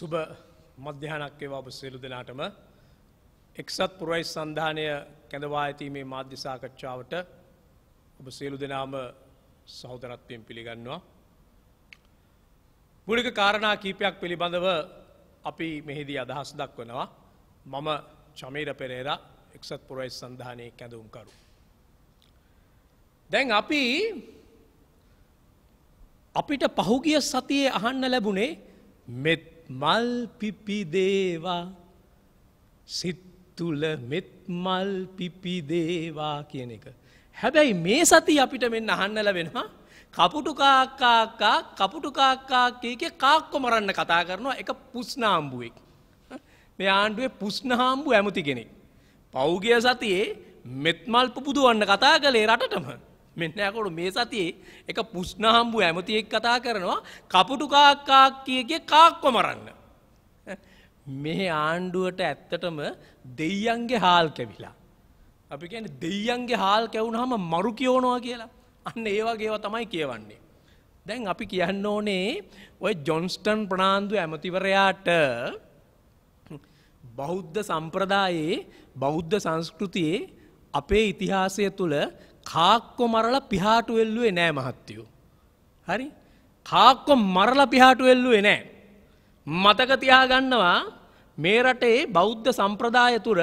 සුබ මධ්‍යහනක් ඒවා ඔබ සියලු දෙනාටම එක්සත් පුරයි සන්ධානය කැඳවා ඇතීමේ මාධ්‍ය සාකච්ඡාවට ඔබ සියලු දෙනාම සහෝදරත්වයෙන් පිළිගන්නවා. මුලික කාරණා කීපයක් පිළිබඳව අපි මෙහිදී අදහස් දක්වනවා. මම චමීර පෙරේරා එක්සත් පුරයි සන්ධානයේ කැඳවුම්කරු. දැන් අපි අපිට පහුගිය සතියේ අහන්න ලැබුණේ මෙත් මල් පිපිදේවා සිත් තුළ මෙත් මල් පිපිදේවා කියන එක. හැබැයි මේ සති අපිට මෙන්න අහන්න ලැබෙනවා කපුටුකාක්කාක්කා කපුටුකාක්කාකේක කාක්කො මරන්න කතා කරනවා එක පුස්්නාම්බුවෙක්. මේ ආණ්ඩුවේ පුස්්නහාම්බු ඇමති කෙනෙක්. පෞගිය සතියේ මෙත්මල් පුබුදුවන්න කතා කළේ රටටම. මෙන්න ඇකොට මේ සතියේ එක පුෂ්ණහම්බු ඇමතියෙක් කතා කරනවා කපුටු කාක්කාක් කියගේ කාක්කො මරන්න. මේ ආණ්ඩුවට ඇත්තටම දෙයියන්ගේ හාල් කැවිලා. අපි කියන දෙයියන්ගේ හාල් කැවුණ හම මරු කියෝනවා කියලා අන්න ඒවාගේව තමයි කියවන්නේ. දැන් අපි කියන්න ඕනේ ඔය ජොන්ස්ටන් ප්‍රනාාන්දු ඇමතිවරයාට බෞද්ධ සම්ප්‍රදායේ බෞද්ධ සංස්කෘතියේ අපේ ඉතිහාසය තුළ කාක්කො මරලා පිහාටු වෙල්ලුවේ නෑ මහත්තයෝ. හරි කාක්කො මරලා පිහාටු වෙල්ලුවේ නෑ. මතක තියාගන්නවා මේ රටේ බෞද්ධ සම්ප්‍රදාය තුර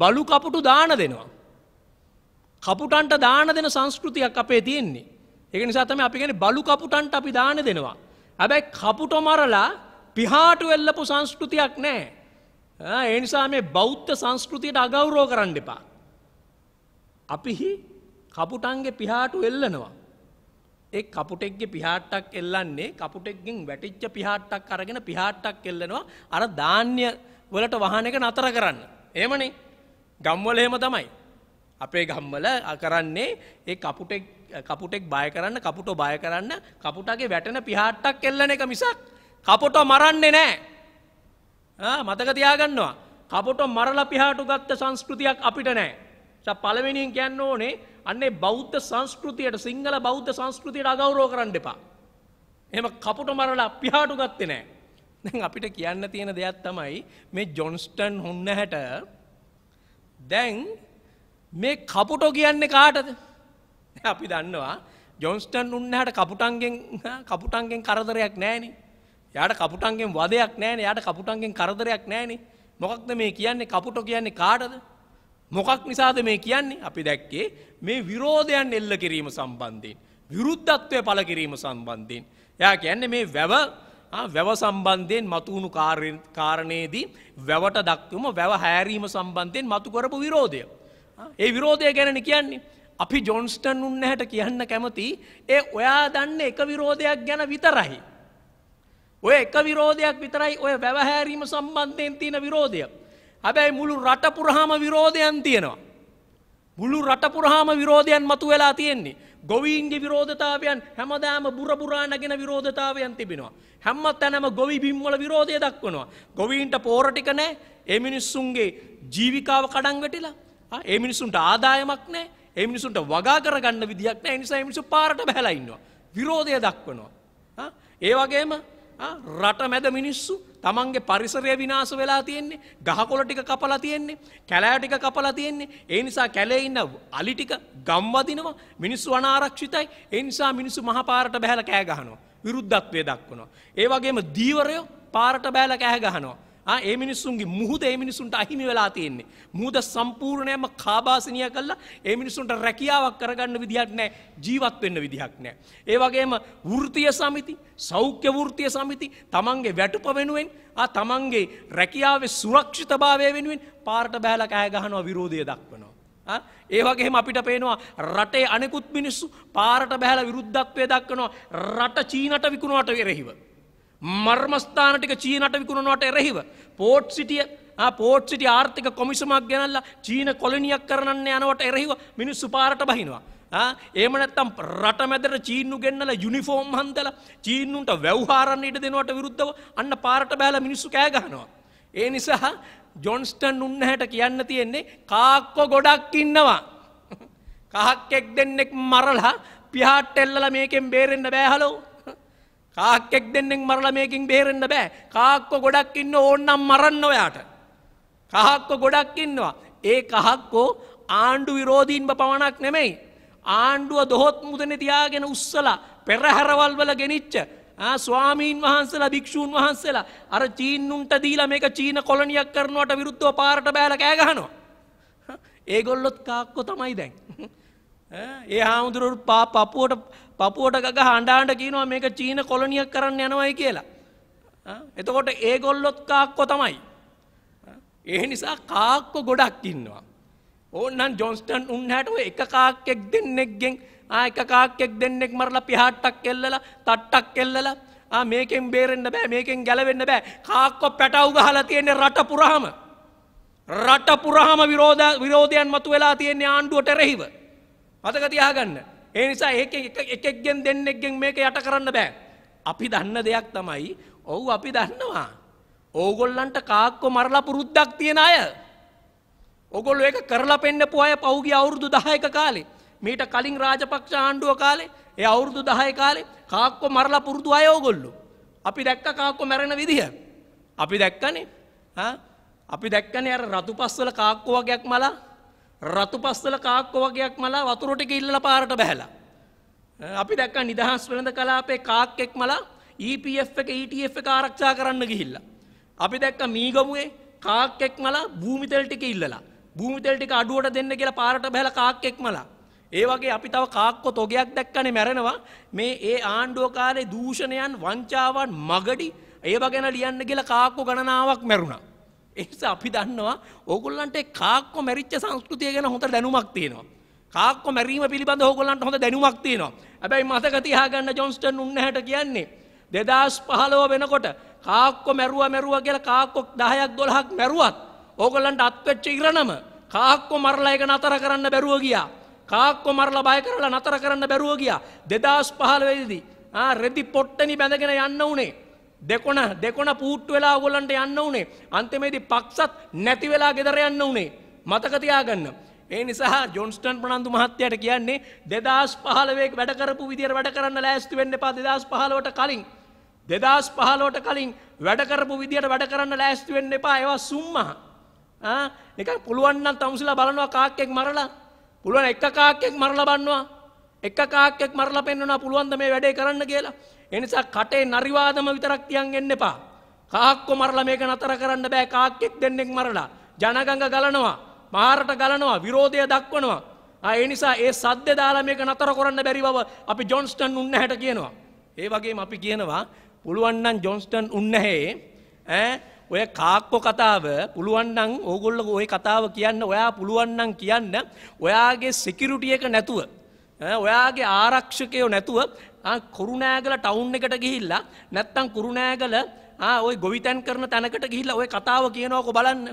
බලු කපුටු දාන දෙනවා. කපුටන්ට දාන දෙන සංස්කෘතියක් අපේ තියෙන්නේ. ඒක නිසා තමයි අපි කියන්නේ බලු කපුටන්ට අපි දාන දෙනවා. හැබැයි කපුට මරලා පිහාටු වෙල්ලපු සංස්කෘතියක් නැහැ. ඒ නිසා මේ බෞද්ධ සංස්කෘතියට අගෞරව කරන්න එපා. අපි කපුටන්ගේ පිහාටු එල්ලනවා. ඒ කපුටෙක්ගේ පිහාට්ටක් එල්ලන්නේ කපුටෙක්ගෙන් වැටිච්ච පිහාට්ටක් අරගෙන පිහාට්ටක් එල්ලනවා අර ධාන්‍ය වලට වහන එක නතර කරන්න. එහෙමනේ ගම්වල එහෙම තමයි. අපේ ගම්වල කරන්නේ ඒ කපුටෙක් කපුටෙක් බය කරන්න කපුටෝ බය කරන්න කපුටගේ වැටෙන පිහාට්ටක් එල්ලන එක මිසක් කපුටෝ මරන්නේ නෑ. මතක තියාගන්නවා. කපුටෝ මරලා පිහාටු ගත්ත සංස්කෘතියක් අපිට නෑ. පළවෙනිින් කියන්න ඕනේ අන්නේ බෞද්ධ සංස්කෘතියට සිංහල බෞද්ධ සංස්කෘතියට අගෞරෝ කරන්න එපා. එම කපුට මරලා පිහාටු ගත්තේ නෑ. දැන් අපිට කියන්න තියෙන දෙයක් තමයි මේ ජොන්ස්ටන් හොන්න හැට දැන් මේ කපුටෝ කියන්නේ කාටද? අපි දන්නවා ජොන්ස්ටන් උන්නහට කපුටන්ගෙන් කපුටන්ගෙන් කරදරයක් නෑනේ. යාට කපුටන්ගෙන් වදයක් නෑනේ. යාට කපුටන්ගෙන් කරදරයක් නෑනේ. මොකක්ද මේ කියන්නේ කපුටෝ කියන්නේ කාටද? මොකක් නිසාද මේ කියන්නේ අපි දැක්කේ මේ විරෝධයන් එල්ල කිරීම සම්බන්ධයෙන්. විරුද්ධත්වය පල කිරීම සම්බන්ධයෙන්. එයා කියන්නේ මේ වැව වැව සම්බන්ධයෙන් මතුවුණු කාරණයේදී වැවට දක්වම වැව හැරීම සම්බන්ධයෙන් මතු කරපු විරෝධය. ඒ විරෝධය ගැන කියන්නේ. අපි ජොන්ස්ටන් උන්න හැට කියන්න කැමති ඒ ඔයා දන්න එක විරෝධයක් ගැන විතරයි. ඔය එක විරෝධයක් විතරයි ඔය වැවහැරීම සම්බන්ධයෙන් තියෙන විරෝධයක්. හැබැයි මුළු රටපුරහාම විරෝධයන් තියෙනවා. මුළු රටපුරහාම විරෝධයන් මතු වෙලා තියෙන්නේ. ගොවීන්ගේ විරෝධතාවයන් හැමදාම බුරපුරා නැගෙන විරෝධතාවයන් තිබෙනවා. හැම තැනම ගොවි බිම්වල විරෝධය දක්වනවා. ගොවීන්ට පෝර ටික නැහැ. ඒ මිනිස්සුන්ගේ ජීවිකාව කඩන් වැටිලා. ඒ මිනිස්සුන්ට ආදායමක් නැහැ. ඒ මිනිසුන්ට වගා කරගන්න විදිහක් නැහැ. ඒ නිසා මිනිස්සු පාරට බහැලා ඉන්නවා. විරෝධය දක්වනවා. ඒ වගේම රට මැද මිනිස්සු තමන්ගේ පරිසරය විනාස වෙලා තියෙන්නේ ගහකොල ටික කපලා තියෙන්නේ කැලෑ ටික කපලා තියෙන්නේ ඒ නිසා කැලේ ඉන්න අලි ටික ගම් වදිනවා මිනිස්සු අනාරක්ෂිතයි ඒ නිසා මිනිස්සු මහ පාරට බහැලා කෑ ගහනවා විරුද්ධත්වය දක්වනවා ඒ වගේම දීවරයෝ පාරට බෑලා කෑ ගහනවා ඒ මිනිස්සුන්ගේ මුහුද ඒ මිනිසුන්ට අහිමි වෙලා තියෙන්නේ. මුහුද සම්පූර්ණයම කාබාසනිය කළා ඒ මිනිසුන්ට රැකියාවක් කරගන්න විදිහක් නැහැ, ජීවත් වෙන්න විදිහක් නැහැ. ඒ වගේම වෘත්තීය සමිති, සෞඛ්‍ය වෘත්තීය සමිති තමන්ගේ වැටුප වෙනුවෙන්, ආ තමන්ගේ රැකියාවේ සුරක්ෂිතභාවය වෙනුවෙන් පාරට බහැලා කෑ ගහනවා විරෝධය දක්වනවා. ඒවගේම අපිට පේනවා රටේ අනෙකුත් මිනිස්සු පාරට බැහල විරුද්ධත්වය දක්වනවා රට චීනට විකුණුවට වෙරෙහිව. මර්මස්ථාන ටික චීනට විකුණනවට එරෙහිව පෝට් සිටිය පෝට් සිටි ආර්ථික කොමිසමක් ගැනල්ලා චීන කොලනියක් කරන්න යනවට එරෙහිව මිනිස්සු පාරට බහිනවා. ඒම නැත්තම් රට මැදර චීන්නු ගෙන්නල යුනිෆෝම් හන්දල චීන්නුන්ට වැව්හාරන්න ඉට දෙනවට විරුද්ධව අන්න පාරට බෑල මිනිස්සු කෑගහනවා. ඒ නිසා ජොන්ස්ටන් උන්නහැට කියන්න තියෙන්නේ කාක්කො ගොඩක් ඉන්නවා. කහක් එෙක් දෙන්නෙක් මරලා පිහාට් එල්ලල මේකෙන් බේරෙන්න්න බෑහලෝ කාක්කෙක් දෙන්නෙන් මරලා මේකින් බේරෙන්න බෑ කාක්කො ගොඩක් ඉන්න ඕන්නම් මරන්න ඔයාට කහක්කො ගොඩක් ඉන්නවා ඒ කහක්කෝ ආණ්ඩු විරෝධීන්ව පවණක් නෙමෙයි ආණ්ඩුව දොහොත් මුදන තියාගෙන උස්සලා පෙරහැරවල් වල ගෙනිච්ච ස්වාමීන් වහන්සලා භික්‍ෂූන් වහන්සේලා අර චීන්නුන්ට දීලා මේක චීන කොලනියක් කරනවට විරුද්ධව පාරට බෑල කෑගහනවා ඒගොල්ලොත් කාක්කො තමයි දැන් ඒ හාමුදුරුවරු පා පපුුවට පපුුවට ගග හණ්ඩාන්ට කියනවා මේක චීන කොලනියක් කරන්න යනවයි කියලා. එතකොට ඒ ගොල්ලොත් කාක්කො තමයි. ඒ නිසා කාක්කො ගොඩක් ඉන්නවා. ඕන්නන් ජොන්ස්ටන් උන්හට එක කාක්කෙක් දෙන්නෙක්ගෙන් ආයක කාක්කෙක් දෙන්නෙක් මරලා පිහාට්ටක් එල්ලලා තට්ටක් එල්ලලා මේකෙන් බේරෙන්න්න බෑ මේකෙන් ගැලවෙන්න බෑ කාක්කො පැටව් ගහලා තියෙන්නේ රට පුරාම. රට පුරාම විරෝධ විරෝධයන් මතු වෙලා තියෙන්නේ ආණ්ඩුවට රෙහිව. අතක තියාගන්න. ඒ නිසා ඒක එකෙක්ගෙන් දෙන්නෙක්ගෙන් මේක යට කරන්න බෑ. අපි දන්න දෙයක් තමයි ඔව් අපි දන්නවා. ඕගොල්ලන්ට කාක්කො මරලා පුරුද්දක් තියෙන අය. ඔගොල්ලෝ ඒක කරලා පෙන්නපු අය පහුගිය අවුරුදු 10ක කාලේ මීට කලින් රාජපක්ෂ ආණ්ඩුව කාලේ ඒ අවුරුදු 10 කාලේ කාක්කො මරලා පුරුදු අය ඕගොල්ලෝ. අපි දැක්ක කාක්කො මැරෙන විදිහ. අපි දැක්කනේ. අපි දැක්කනේ අර රතුපස්වල කාක්කො වගේක් මලා රතු පස්සල කාක්කො වගේයක් මලා වතුරොටික ඉල්ල පාරට බැහලා. අපි දැක්ක නිදහස් වෙළඳ කලාපේ කාක්කෙක් මලා EPF එක ETF එක ආරක්ෂා කරන්න ගිහිල්ල. අපි දැක්ක මීගමුවේ කාක්කෙක් මලා භූමිතෙල් ටික ඉල්ලලා භූමිතෙල් ටික අඩුවට දෙන්න කියලා පාරට බැහලා කාක්කෙක් මලා. ඒ වගේ අපි තව කාක්කො තොගයක් දැක්කනේ මැරෙනවා මේ ඒ ආණ්ඩුව කාලේ දූෂණයන් වංචාවන් මගඩි ඒව ගැන ලියන්න කියලා කාක්කො ගණනාවක් මැරුණා. එනිස අපි දන්නවා ඕගොල්ලන්ට කාක්කො මැරිච්ච සංස්කෘතිය ගැන හොඳ දැනුමක් තියෙනවා. කාක්කො මැරීම පිළිබඳ ඕගොල්ලන්ට හොඳ දැනුමක් තියෙනවා. හැබැයි මතක තියාගන්න ජොන්ස්ටන් උන්නහට කියන්නේ දෙදස් පහලව වෙනකොට කාක්කො මැරුව මැරුව කියලා කාක්කො 10ක් 12ක් මැරුවත් ඕගොල්ලන්ට අත්වෙච්ච ඉරණම කාක්කො මරලා එක නතර කරන්න බැරුව ගියා. කාක්කො මරලා බය කරලා නතර කරන්න බැරුව ගියා. 2015 වෙනිදී ආ රෙදි පොට්ටනි බැඳගෙන යන්න උනේ. දෙකොන දෙකොන පූට්ටු වෙලා ඔයගොල්ලන්ට යන්න උනේ. අන්තිමේදී පක්ෂත් නැති වෙලා ගෙදර යන්න උනේ. මතක තියාගන්න. ඒ නිසා ජොන්ස්ටන් ප්‍රනන්දු මහත්තයට කියන්නේ 2015 වැඩ කරපු විදියට වැඩ කරන්න ලෑස්ති වෙන්න එපා 2015ට කලින්. 2015ට කලින් වැඩ කරපු විදියට වැඩ කරන්න ලෑස්ති වෙන්න එපා. ඒවා සුම්මා. ආ නිකන් පුළුවන් නම් තමුසලා බලනවා කාක්කෙක් මරලා. පුළුවන් එක කාක්කෙක් මරලා බන්නවා. එක කාක්කෙක් මරලා පෙන්වනවා පුළුවන් ද මේ වැඩේ කරන්න කියලා. ඒ නිසා කටේ නරිවාදම විතරක් තියන් එන්න එපා. කාක්කො මරලා මේක නතර කරන්න බෑ කාක්කෙක් දෙන්නෙක් මරලා. ජනගංග ගලනවා, මහරට ගලනවා, විරෝධය දක්වනවා. ඒ නිසා ඒ සද්ද දාලා මේක නතර කරන්න බැරි බව අපි ජොන්ස්ටන් උන්නහැට කියනවා. ඒ වගේම අපි කියනවා පුළුවන් නම් ජොන්ස්ටන් උන්නැහේ ඈ ඔය කාක්කො කතාව පුළුවන්නම් ඕගොල්ලෝ ওই කතාව කියන්න ඔයා පුළුවන් නම් කියන්න ඔයාගේ සිකියුරිටි එක නැතුව ඔයාගේ ආරක්ෂකයෝ නැතුව කුරුණෑගල ටවුන් එකට ගිහිල්ලා නැත්තං කුරුණෑගල ඔය ගොවිතැන් කරන තැනකට ගිහිල්ල ඔය කතාව කියනවක බලන්න.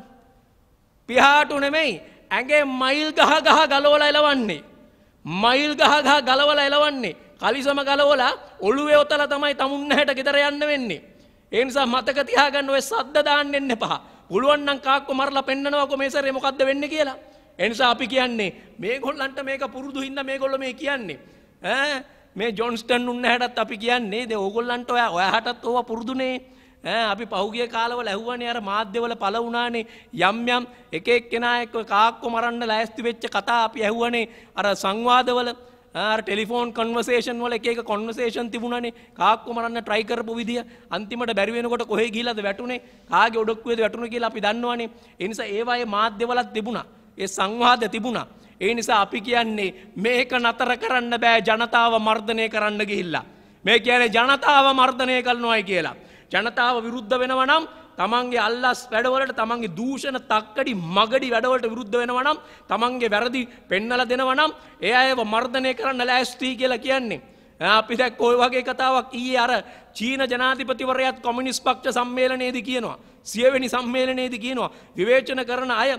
පිහාටු නෙමෙයි ඇගේ මයිල් ගහ ගහ ගලෝල එලවන්නේ. මයිල් ගහ ගහ ගලවල එලවන්නේ කලිසම ගලවලා ඔළුවේ ඔතල තමයි තමුන්න හැට ගෙදර යන්න වෙන්නේ. ඒනිසා මතක තියාගන්න ඔය සද්ද දාන්න එන්න පහ පුළුවන්නම් කාක්කු මරලා පෙන්න්නනවක මේසරේ මොකක්ද වෙන්න කියලා. එනිසා අපි කියන්නේ මේ ගොල්ලන්ට මේක පුරුදු හින්න මේ ගොල්ල මේ කියන්නේ මේ ජොන්ස්ටන් උන්න හැටත් අපි කියන්නේ ද ඕගොල්ලන්ට ඔය ඔයහටත් ඕව පුරුදුනේ අපි පහුගිය කාලවල ඇහුවනේ අර මාධ්‍යවල පළ වුණානේ යම් යම් එක එක්කෙනා එක්ක කාක්කෝ මරන්න ලෑස්ති වෙච්ච කතා අපි ඇහුවනේ අර සංවාදවල ටෙලිෆෝන් කොන්වර්සේෂන් වල එක කොන්වර්සේෂන් තිබුණනේ කාක්කු මරන්න try කරපු විදිය අන්තිමට බැරි වෙනකොට කොහේ ගිහිලාද වැටුනේ කාගේ ඔඩොක්කුවේද වැටුනේ කියලා අපි දන්නවනේ ඒ නිසා ඒවායේ මාධ්‍ය වලත් තිබුණා ඒ සංවාද තිබුණා. ඒ නිසා අපි කියන්නේ මේක නතර කරන්න බෑ ජනතාව මර්ධනය කරන්න ගිහිල්ලා. මේ කියන්නේ ජනතාව මර්ධනය කරනවායි කියලා. ජනතාව විරුද්ධ වෙනවා නම් තමන්ගේ අල්ලස් වැඩවලට තමන්ගේ දූෂණ තක්කඩි මගඩි වැඩවලට විරුද්ධ වෙනවා නම් තමන්ගේ වැරදි පෙන්නලා දෙනවා නම් ඒ අයව මර්ධනය කරන්න ලෑස්ති කියලා කියන්නේ. අපි දැක් ඔය වගේ කතාවක් ඊයේ අර චීන ජනාධිපතිවරයත් කොමිනිස් පක්ෂ සම්මේලනයේදී කියනවා. සියවෙනි සම්මේලනයේදී කියනවා. විවේචන කරන අය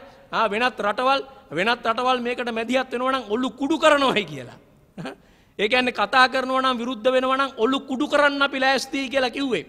වෙනත් රටවල් වෙනත් රටවල් මේකට මැදිහත් වෙනවා නම් ඔලු කුඩු කරනවායි කියලා. ඒ කියන්නේ කතා කරනවා නම් විරුද්ධ වෙනවා නම් ඔලු කුඩු කරන්න අපි ලෑස්තියි කියලා කිව්වේ.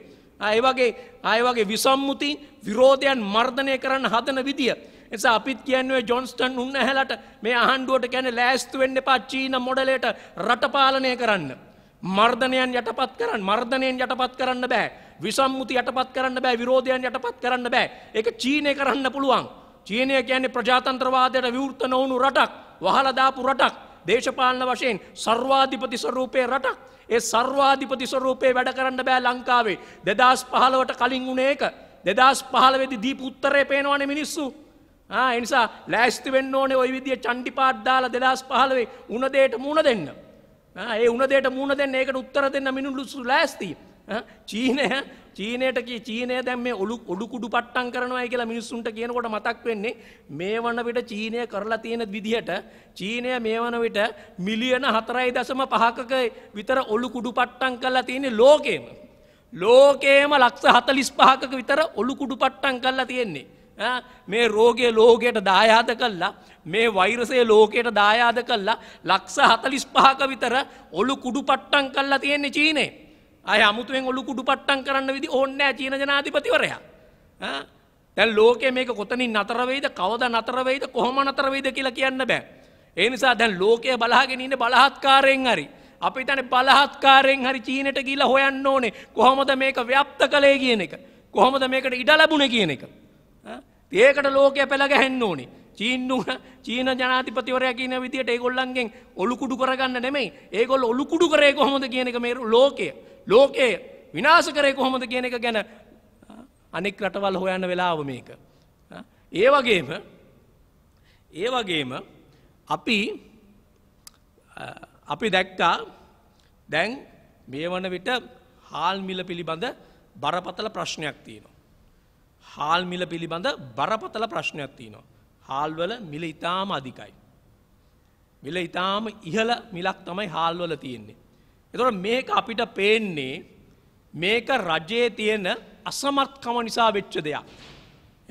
ඒ වගේ ආය වගේ විසම්මුති විරෝධයන් මර්ධනය කරන්න හදන විදිය. නිසා අපිත් කියන්නේ ජොන්ස්ටන් උන්නැහැලට මේ ආණ්ඩුවට කියන්නේ ලෑස්ති වෙන්න එපා චීන මොඩලයට රට පාලනය කරන්න. මර්ධනයන් යටපත් කරන්න මර්ධනයෙන් යටපත් කරන්න බෑ විසම්මුති යටපත් කරන්න බෑ විරෝධයන් යටපත් කරන්න බෑ ඒක චීනය කරන්න පුළුවන් චීනය කියන්නේ ප්‍රජාතන්ත්‍රවාදයට විවෘත නොවුණු රටක් වහලදාපු රටක් දේශපාලන වශයෙන් සර්වාධිපති ස්වරූපය රටක් ඒ සර්වාධිපති ස්වරූපය වැඩ කරන්න බෑ ලංකාවේ දෙදස් පහලවට කලින් වුණේ එක දෙදස් පහලවෙදි දීප උත්තරය පේනවන මිනිස්සු එනිසා ලෑස්ති වෙන්න ඕනේ ඔය විදිිය චන්ඩිපාට් දාලා දෙදස් පහලවේ උනදේට මුණ දෙන්න. ඒ උනදේට මුණ දෙන්න ඒකට උත්තර දෙන්න මිනිලුස්සු ලෑස්ති චීනය චීනයට කිය චීනය දැම් මේ ඔලු ඔඩුකුඩු පට්ටන් කරනවා කියලා මිනිස්සුන්ට කියනකොට මතක් වෙන්නේ මේ වන විට චීනය කරලා තියෙන විදිහට චීනය මේ වන විට මිලියන හතරයි දසම පහකක විතර ඔලු කුඩු පට්ටන් කරලා තියෙන ලෝකේම ලෝකේම ලක්ෂ හතලිස් පහකක විතර ඔලු කුඩු පට්ටන් කරලා තියෙන්නේ මේ රෝගය ලෝකයට දායාද කල්ලා මේ වෛරසය ලෝකයට දායාද කල්ලා ලක්ස හතලිස් පහක විතර ඔලු කුඩු පට්ටන් කල්ලා තියෙන්නේ චීනේ අය අමුතුවෙන් ඔලු කුඩු පට්ටන් කරන්න විදි ඕන්නෑ චීන ජනාධිපතිවරයා තැල් ලෝකය මේක කොතනින් නතරවෙයිද කවද නතරවෙයිද කොහොම නතරවෙයිද කියලා කියන්න බෑ ඒ නිසා දැන් ලෝකය බලාගෙන ඉන්න බලහත්කාරයෙන් හරි අපි තන බලහත්කාරයෙන් හරි චීනට ගිල හොයන්න ඕනේ කොහොමද මේක ව්‍යප්ත කළේ කියන එක කොහොමද මේකට ඉඩ ලැබුණ කියන එක ඒකට ලෝකය පෙළගැහෙන්න ඕනේ. චීන්නුහ චීන ජනාතිපතිවරයා කියන විදියට ඒගොල්ලන්ගෙන් ඔලුකුඩු කරගන්න නෙමෙයි ඒගොල් ඔලුකුඩු කරේ කොහොමද කියන එක මේ ලෝකය ලෝකයේ විනාශ කරේ කොහොමද කියන එක ගැන අනෙක් රටවල් හොයන්න වෙලාව මේක. ඒ වගේම ඒ වගේම අපි අපි දැක්කා දැන් මේ වන විට හාල්මිල පිළිබඳ බරපතල ප්‍රශ්නයක් තියෙනවා. හාල් මිල පිළිබඳ බරපතල ප්‍රශ්නයක් තියෙනවා. හාල්වල මිල ඉතාම අධිකයි. මිල ඉතාම ඉහළ මිලක් තමයි හාල්වල තියෙන්නේ. එතකොට මේක අපිට පේන්නේ මේක රජයේ තියෙන අසමත්කම නිසා වෙච්ච දෙයක්.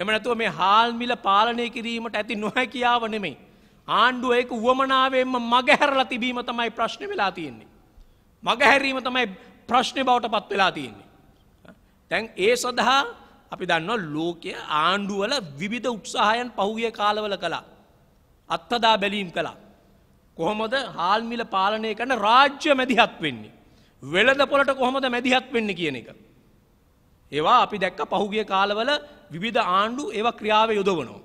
එම නැතුව මේ හාල් මිල පාලනය කිරීමට ඇති නොහැකියාව නෙමෙයි. ආණ්ඩුව ඒක වුවමනාවෙන්ම මගහැරලා තිබීම තමයි ප්‍රශ්නේ වෙලා තියෙන්නේ. මගහැරීම තමයි ප්‍රශ්නේ බවට පත් වෙලා තියෙන්නේ. දැන් ඒ සඳහා අපි දන්නවා ලෝකය ආණ්ඩුවල විවිධ උත්සාහයන් පහුගිය කාලවල කළා. අත්තදා බැලීම් කළා. කොහොමද හාල්මිල පාලනය කරන රාජ්‍ය මැදිහත් වෙන්නේ. වෙළඳ පොලට කොහොමද මැදිහත් වෙන්න කියන එක. ඒවා අපි දැක්ක පහුගිය කාලවල විධ ආණ්ඩු ඒව ක්‍රියාව යොදවනවා.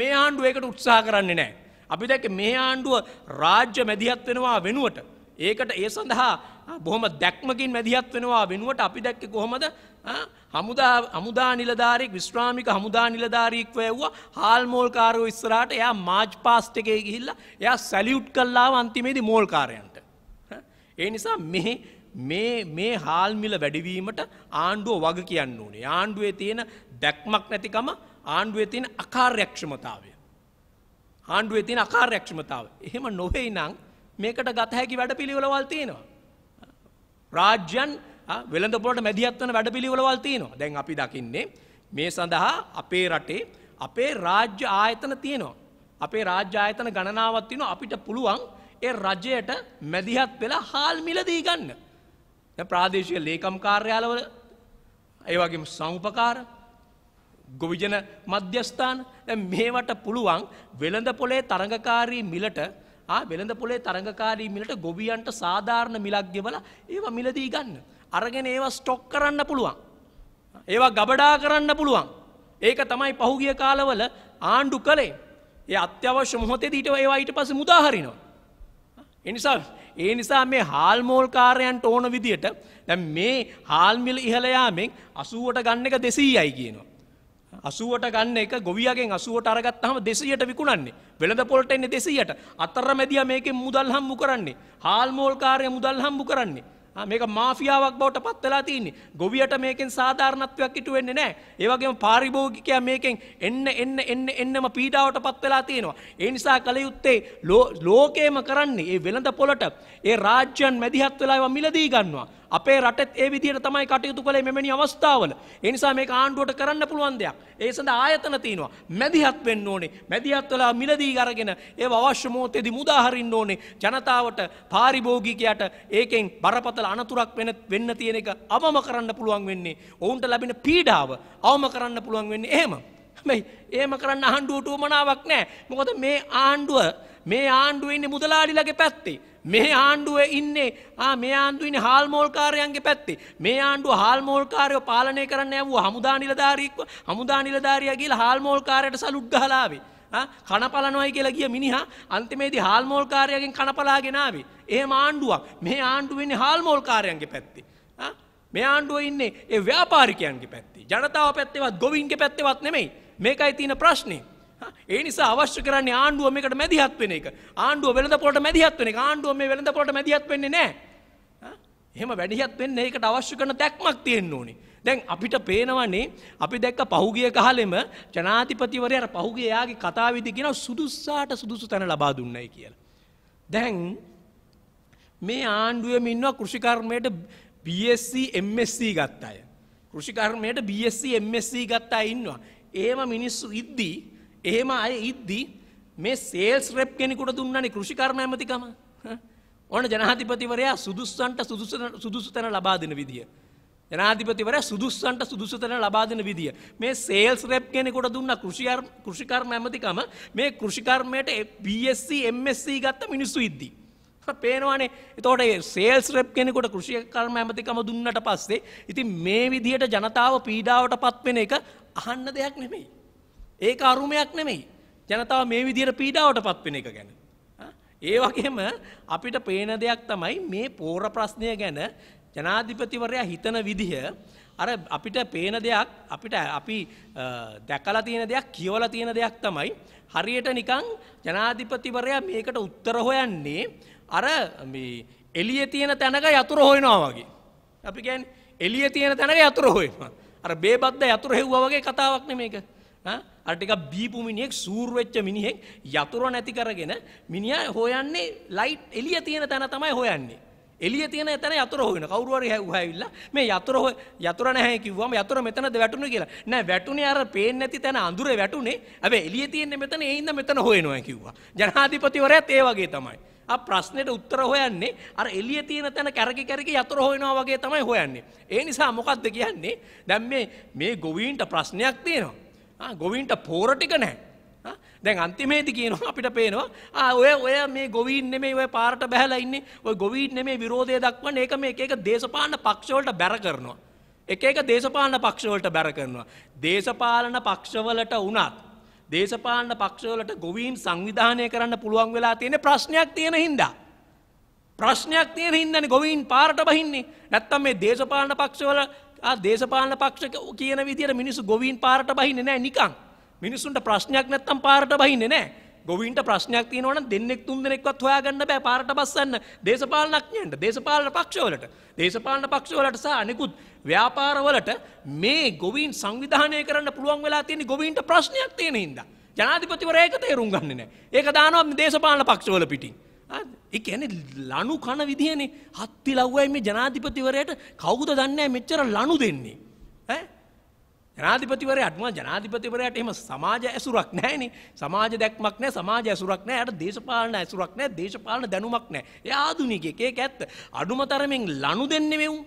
මේ ආණ්ඩුව ඒකට උත්සාහ කරන්නේ නෑ. අපි දැක මේ ආණ්ඩුව රාජ්‍ය මැදිහත් වෙනවා වෙනුවට. ඒකට ඒ සඳහා බොහොම දැක්මකින් මැදිහත් වෙනවා වෙනුවට අපි දැක්ක කොහොමද හමුදා හමුදා නිලධාරෙක් විශ්‍රාමික හමුදා නිලධාරීක්ව ඇව්වා හාල්මෝල්කාරෝ ඉස්සරහට එයා මාජ් පාස්ට එකේ ගිහිල්ලා එයා සැලියුට් කල්ලාව අන්තිමේදී මෝල්කාරයන්ට. ඒ නිසා මෙහි මේ මේ හාල්මිල වැඩිවීමට ආණ්ඩුව වග කියන්න ඕනේ. ආණ්ඩුවේ තියෙන දැක්මක් නැතිකම ආණ්ඩුවේ තියෙන අකාර්යක්ෂමතාවය. ආණ්ඩුවේ තියෙන අකාර්යක්ෂමතාව. එහෙම නොවෙයි නම් මේකට ගත හැකි වැඩපිළිවෙළවල් තියෙනවා. රාජ්‍යන් වෙළඳ පොළට මැදිහත් වන වැඩපිළිවෙළවල් තියෙනවා. දැන් අපි දකින්නේ මේ සඳහා අපේ රටේ අපේ රාජ්‍ය ආයතන තියෙනවා. අපේ රාජ්‍ය ආයතන ගණනාවක් තියෙනවා. අපිට පුළුවන් ඒ රජයට මැදිහත් වෙලා හාල් මිල දී ගන්න. දැන් ප්‍රාදේශීය ලේකම් කාර්යාලවල ඒ වගේම සංඋපකාර ගොවිජන මධ්‍යස්ථාන දැන් මේවට පුළුවන් වෙළඳ පොලේ තරඟකාරී මිලට ආ වෙළඳ පොලේ තරඟකාරී මිලට ගොවියන්ට සාධාරණ මිලක් ගෙවලා ඒවා මිලදී ගන්න. අරගෙන ඒවා ස්ටොක් කරන්න පුළුවන්. ඒවා ගබඩා කරන්න පුළුවන්. ඒක තමයි පහුගිය කාලවල ආණ්ඩු කළේ. ඒ අත්‍යවශ්‍ය මොහොතේ ඊට ඒවා ඊට පස්සේ මුදාහරිනවා. ඒ නිසා ඒ නිසා මේ හාල් මෝල් කාර්යයන්ට ඕන විදියට දැන් මේ හාල් මිල ඉහළ යාමෙන් 80ට ගන්න එක 200යි කියනවා. 80ට ගන්න එක ගොවියගෙන් 80ට අරගත්තාම 200ට විකුණන්නේ. වෙළඳ පොළට එන්නේ 200ට. අතරමැදියා මේකෙන් මුදල් හම්බු කරන්නේ. හාල් මෝල් කාර්ය මුදල් හම්බු කරන්නේ. මේක මාෆියාවක් බවට පත් වෙලා තියෙන්නේ. ගොවියට මේකෙන් සාධාරණත්වයක් ඉටු වෙන්නේ නැහැ. ඒ වගේම පාරිභෝගිකයා මේකෙන් එන්න එන්න එන්න එන්නම පීඩාවට පත් වෙලා තියෙනවා. ඒ නිසා කල යුත්තේ ලෝකේම කරන්නේ ඒ වෙළඳ පොළට ඒ රාජ්‍යයන් මැදිහත් වෙලා ඒවා මිලදී ගන්නවා. අපේ රටත් ඒ විදිහට තමයි කටයුතු කළේ මෙවැනි අවස්ථාවල. ඒ නිසා මේක ආණ්ඩුවට කරන්න පුළුවන් දෙයක්. ඒ සඳහා ආයතන තියෙනවා. මැදිහත් වෙන්න ඕනේ. මැදිහත් වෙලා මිලදී අරගෙන ඒව අවශ්‍ය මොහොතේදී මුදා හරින්න ඕනේ. ජනතාවට පාරිභෝගිකයට ඒකෙන් බරපතල අනතුරක් වෙන වෙන්න තියෙන එක අවම කරන්න පුළුවන් වෙන්නේ. ඔවුන්ට ලැබෙන පීඩාව අවම කරන්න පුළුවන් වෙන්නේ එහෙම. හැබැයි එහෙම කරන්න ආණ්ඩුවට උවමනාවක් නැහැ. මොකද මේ ආණ්ඩුව මේ ආණ්ඩුව ඉන්න මුදලාඩිලගේ පැත්තේ. මේ ආණ්ඩුව ඉන්නේ මේ ආණ්ඩුවන හාල්මෝල්කාරයන්ගේ පැත්තේ මේ ආණ්ඩුව හාල්මෝල්කාරයෝ පාලනය කරන්න ඇව හමුදානිලධාරීක්ව හමුදානිලධාරයගේ හාල්මෝල්කාරයට සලුද්ගහලාවේ. කණපලනොයි කියලා ගිය මිනිහා අන්තිමේදී හාල්මෝල්කාරයගෙන් කණපලාගෙනාවේ. ඒ ආණ්ඩුවක් මේ ආණ්ඩුවන්නේ හාල්මෝල්කාරයන්ගේ පැත්තේ. මේ ආණ්ඩුව ඉන්නේ ඒ ව්‍යාපාරිකයන්ගේ පැත්තේ. ජනතාව පැත්තෙවත් ගොවින්ගේ පැත්තෙවත් නෙමෙයි. මේකයි තියෙන ප්‍රශ්නේ. ඒ නිසා අවශ්‍ය කරන්නේ ආණ්ඩුව මේකට මැදිහත් වෙන එක. ආණ්ඩුව වෙළඳ පොළට මැදිහත් වෙන එක. ආණ්ඩුව මේ වෙළඳ පොළට මැදිහත් වෙන්නේ නැහැ. එහෙම වැඩිහත් වෙන්න ඒකට අවශ්‍ය කරන දැක්මක් තියෙන්න ඕනේ. දැන් අපිට පේනවනේ අපි දැක්ක පහුගිය කාලෙම ජනාධිපතිවරයා අර පහුගිය යාගේ කතාවේදී කියන සුදුස්සාට සුදුසු තැන ලබා දුන්නයි කියලා. දැන් මේ ආණ්ඩුවෙම ඉන්නවා කෘෂිකර්මයට BSc MSc ගත්ත අය. කෘෂිකර්මයට BSc MSc ගත්ත අය ඉන්නවා. ඒම මිනිස්සු ඉද්දී එහෙම අය ඉද්දි මේ සේල්ස් රෙප් කෙනෙකුට දුන්නනේ කෘෂිකර්ම ඇමතිකම. ඕන ජනාධිපතිවරයා සුදුස්සන්ට සුදුසු තැන ලබා දෙන විදිය. ජනාධිපතිවරයා සුදුස්සන්ට සුදුසු තැන ලබා දෙන විදිය. මේ සේල්ස් රෙප් කෙනෙකුට දුන්න කෘෂිකර්ම ඇමතිකම මේ කෘෂිකර්මයට BSc MSc ගත්ත මිනිස්සු ඉද්දී. පේනවානේ එතෝට සේල්ස් රැප් කෙනෙකොට කෘෂිකර්ම ඇමතිකම දුන්නට පස්සේ ඉතින් මේ විදිහට ජනතාව පීඩාවට පත්වෙන එක අහන්න දෙයක් නෙමෙයි. ඒක අරුමයක් නෙමෙයි. ජනතාව මේ විදිහට පීඩාවට පත්වෙන එක ගැන. ඒ වගේම අපිට පේන දෙයක් තමයි මේ පෝර ප්‍රශ්නය ගැන ජනාධිපතිවරයා හිතන විදිහ අර අපිට පේන දෙයක් අපිට අපි දැකලා තියෙන දෙයක් කියවලා තියෙන දෙයක් තමයි හරියට නිකන් ජනාධිපතිවරයා මේකට උත්තර හොයන්නේ අර මේ එළිය තියෙන තැනක යතුර හොයනවා වගේ. අපි කියන්නේ එළිය තියෙන තැනක යතුර හොයනවා. අර බේබද්ද යතුර හෙව්වා වගේ කතාවක් නෙමේක. අටික බීපු මිනිෙක් සූර්වෙච්ච මිනිහෙක් යතුර නැති කරගෙන මිනිිය හොයන්නේ ලයිට් එලිය තියෙන තැන තමයි හොයන්නේ. එලිය තියෙන තැන යතුර හොයන කවුරුහර හැවහැවිල්ල මේ යතුර යතුර නැහැ කිව්වම යතුර මෙතනද වැටුණු කියලා. නෑ වැටුනේ අර පේන්නේ නැති තැන අඳුරේ වැටුනේ. හැබැයි එළිය තියෙන්නේ මෙතන ඒ ඉඳ මෙතන හොයනවා කිව්වා. ජනාධිපතිවරයාත් ඒ වගේ තමයි. ආ ප්‍රශ්නෙට උත්තර හොයන්නේ අර එළිය තියෙන තැන කැරකි කැරකි යතුර හොයනවා වගේ තමයි හොයන්නේ. ඒ නිසා මොකද්ද කියන්නේ? දැන් මේ මේ ගොවීන්ට ප්‍රශ්නයක් තියෙනවා. ගොවින්ට පෝර ටික නැහැ. දැන් අන්තිමේදී කියනවා අපිට පේනවා ආ ඔය ඔය මේ ගොවීන් නෙමෙයි ඔය පාරට බහැලා ඉන්නේ ඔය ගොවීන් නෙමෙයි විරෝධය දක්වන්නේ ඒක මේ එක එක දේශපාලන පක්ෂ වලට බැර කරනවා. එක එක දේශපාලන පක්ෂ වලට බැර කරනවා. දේශපාලන පක්ෂ වලට උනත් දේශපාලන පක්ෂ වලට ගොවීන් සංවිධානය කරන්න පුළුවන් වෙලා තියෙන ප්‍රශ්නයක් තියෙන හින්දා ප්‍රශ්නයක් තියෙන හින්දානේ ගොවීන් පාරට බහින්නේ. නැත්තම් මේ දේශපාලන පක්ෂ වල දේශපාලන පක්ෂ කියන විදියට මිනිස්සු ගොවීන් පාරට බහින්නේ නෑ නිකං. මිනිස්සුන්ට ප්‍රශ්නයක් නැත්තම් පාරට බහින්නේ නෑ. ගොවින්ට ප්‍රශ්නයක් තියෙනවන දෙන්නෙක් තුන් දෙනෙක්වත් හොයාගන්න බෑ පාරට බස්සන්න දේශපාලනඥයන්ට දේශපාලන පක්ෂවලට දේශපාලන පක්ෂවලට සහ අනිකුත් ව්‍යාපාරවලට මේ ගොවින් සංවිධානය කරන්න පුළුවන් වෙලා තියෙන ගොවින්ට ප්‍රශ්නයක් තියෙන හින්දා ජනාධිපතිවරයා ඒක තේරුම් ගන්නේ නැහැ ඒක දානවා දේශපාලන පක්ෂවල පිටින් එක ඇන ලනු කන විදිහනේ හත්ති ලව්වයි මේ ජනාධිපතිවරයට කවුද දන්න මෙච්චර ලනු දෙන්නේ. ජනාධිපතිවර අටම ජනාධිපතිවරයට එම සමාජ ඇසුරක් නෑන සමාජ දැක්මක් නෑ සමාජ ඇසුරක් නෑ යට දේශපාලන ඇසුරක් නෑ දේශපාලන දැනුමක් නෑ ඒ ආදුනික එකේක ඇත්ත අඩුමතරමින් ලනු දෙන්න මෙවුම්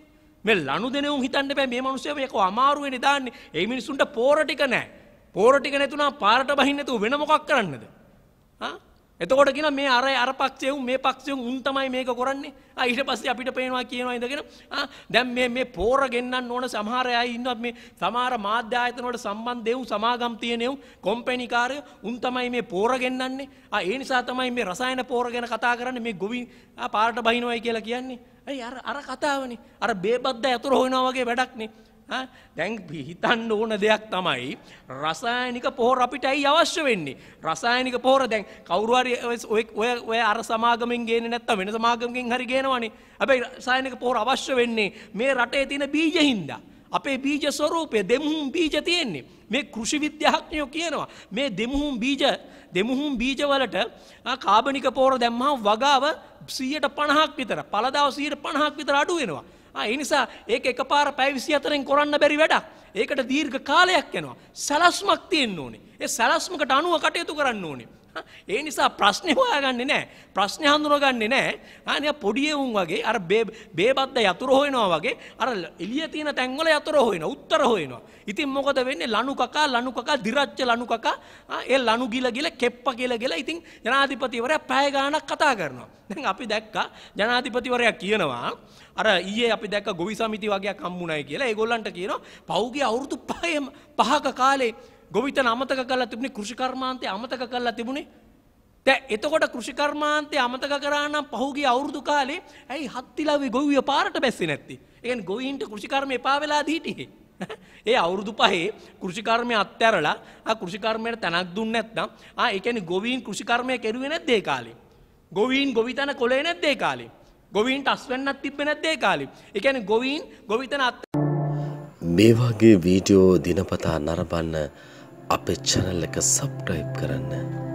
මේ ලනු දෙනවුම් හිතන්න බෑ මේ මනුස්සයම එක අමාරුවෙන දාන්නේ ඒ මිනිසුන්ට පෝරටික නෑ පෝරටික නැතුනා පාරට බහින්නතු වෙන මොකක් කරන්නද? එතකොට කියන මේ අර අර පක්ෂයෙන් මේ පක්ෂයෙන් උන් තමයි මේක කරන්නේ. ආ ඊට පස්සේ අපිට පේනවා කියනවා ඉඳගෙන ආ දැන් මේ මේ පෝර ගෙන්නන්න ඕන සමහර අය ඉන්නවා මේ සමහර මාධ්‍ය ආයතන වලට සම්බන්ධ වූ සමාගම් තියෙන උන් කොම්පැනිකාරය උන් තමයි මේ පෝර ගෙන්නන්නේ. ආ ඒ නිසා තමයි මේ රසායන පෝර ගැන කතා කරන්නේ මේ ගොවි ආ පාරට බහිනවයි කියලා කියන්නේ. අයි අර අර කතාවනේ. අර බේබද්දා යතුරු හොයනවා වගේ වැඩක්නේ. දැන් පිහිතන්න ඕන දෙයක් තමයි රසායනික පොහොර අපිට ඇයි අවශ්‍ය වෙන්නේ. රසායනික පොහොර දැන් කවුරුහරි ඔය ඔය අර සමාගමෙන් ගේන නැත්තම් වෙන සමාගමකින් හරි ගේනවනේ. හැබැයි රසායනික පොහොර අවශ්‍ය වෙන්නේ මේ රටේ තියෙන බීජ හින්දා. අපේ බීජ ස්වරූපය දෙමුහුම් බීජ තියෙන්නේ. මේ කෘෂි විද්‍යාඥයෝ කියනවා මේ දෙමුහුම් බීජ දෙමුහුම් බීජවලට කාබනික පොහොර දැම්මහම වගාව 150ක් විතර. පළදාව 150ක් විතර අඩු වෙනවා. ඒ නිසා ඒක එකපාර පැය 24න් කරන්න බැරි වැඩක්. ඒකට දීර්ඝ කාලයක් යනවා. සැලැස්මක් තියෙන්න ඕනේ. ඒ සැලැස්මකට අනුව කටයුතු කරන්න ඕනේ. ඒ නිසා ප්‍රශ්නේ හොයාගන්නේ නැහැ. ප්‍රශ්නේ හඳුනගන්නේ නැහැ. අනේ පොඩි උන් වගේ අර බේබද්ද යතුරු හොයනවා වගේ අර එළිය තියෙන තැන්වල යතුරු හොයනවා, උත්තර හොයනවා. ඉතින් මොකද වෙන්නේ? ලනු කකා ලනු කකා දිරච්ච ලනු කකා ඒ ලනු ගිල ගිල කෙප්ප කියලා කියලා ඉතින් ජනාධිපතිවරයා පැය ගාණක් කතා කරනවා. දැන් අපි දැක්කා ජනාධිපතිවරයා කියනවා අර ඊයේ අපි දැක්ක ගොවි සමිති වගේ කම්මුණයි කියලා. ඒගොල්ලන්ට කියනවා පෞගේ අවුරුදු 5ක කාලේ ගොවිතන අමතක කලා තිබුණේ කෘෂිකර්මාන්තය අමතක කලා තිබුණේ තැ එතකොට කෘෂිකර්මාන්තය අමතක කරන්නම් පහුගේ අවුරුදු කාලේ ඇයි හත්තිලාව ගොවිය පාරට බැස්සේ නැත්ති එකන් ගොයින්ට කෘෂිකර්මය පාවෙලා දීටියේ. ඒ අවුරුදු පහේ කෘෂිකර්මය අත්තරලා කෘෂිකර්මයට තැනක් දුන්න ඇත්නම් එකන ගොවීන් කෘෂිකර්මය කෙරුවෙන දේ කාලේ. ගොවීන් ගොවිතන කොලේ නැත්දේ කාලේ. ගොවීන්ට අස්වන්නත් තිබෙන දේ කාලේ. එකන ගොවීන් ගොවිතන අත් මේ වගේ වීඩියෝ දිනපතා නරබන්න අපේ චැනල් එක සබ්ටයිප් කරන්න